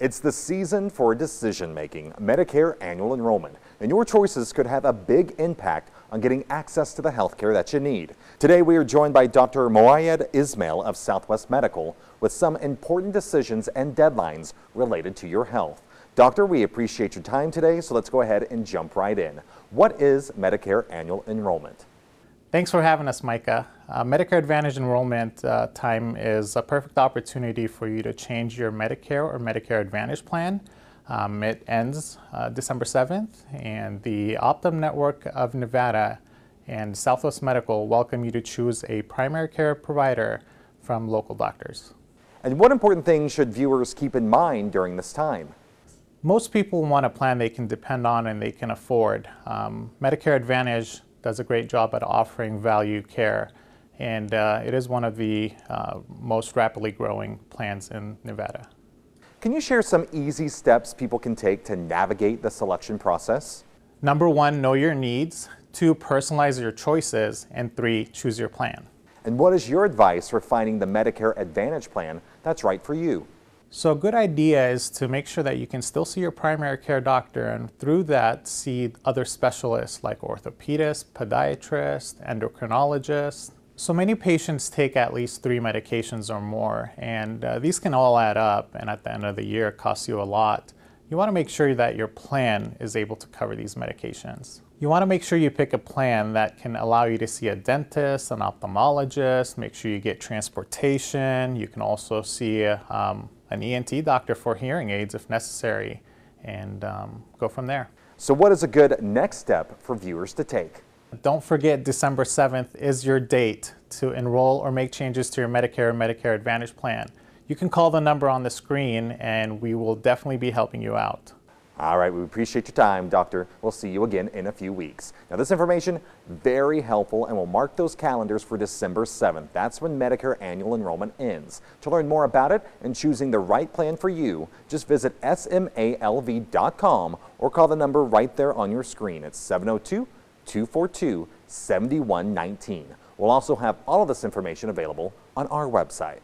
It's the season for decision making, Medicare annual enrollment, and your choices could have a big impact on getting access to the health care that you need. Today we are joined by Dr. Moayed Ismail of Southwest Medical with some important decisions and deadlines related to your health. Doctor, we appreciate your time today, so let's go ahead and jump right in. What is Medicare annual enrollment? Thanks for having us, Micah. Uh, Medicare Advantage enrollment uh, time is a perfect opportunity for you to change your Medicare or Medicare Advantage plan. Um, it ends uh, December 7th, and the Optum Network of Nevada and Southwest Medical welcome you to choose a primary care provider from local doctors. And what important things should viewers keep in mind during this time? Most people want a plan they can depend on and they can afford. Um, Medicare Advantage does a great job at offering value care. And uh, it is one of the uh, most rapidly growing plans in Nevada. Can you share some easy steps people can take to navigate the selection process? Number one, know your needs. Two, personalize your choices. And three, choose your plan. And what is your advice for finding the Medicare Advantage plan that's right for you? So a good idea is to make sure that you can still see your primary care doctor and through that see other specialists like orthopedists, podiatrists, endocrinologists. So many patients take at least three medications or more and uh, these can all add up and at the end of the year cost you a lot. You want to make sure that your plan is able to cover these medications. You want to make sure you pick a plan that can allow you to see a dentist, an ophthalmologist, make sure you get transportation. You can also see um, an ENT doctor for hearing aids if necessary and um, go from there. So what is a good next step for viewers to take? Don't forget December 7th is your date to enroll or make changes to your Medicare or Medicare Advantage plan. You can call the number on the screen and we will definitely be helping you out. All right, we appreciate your time, Doctor. We'll see you again in a few weeks. Now, this information, very helpful, and we'll mark those calendars for December 7th. That's when Medicare annual enrollment ends. To learn more about it and choosing the right plan for you, just visit smalv.com or call the number right there on your screen. It's 702 242 7119. We'll also have all of this information available on our website.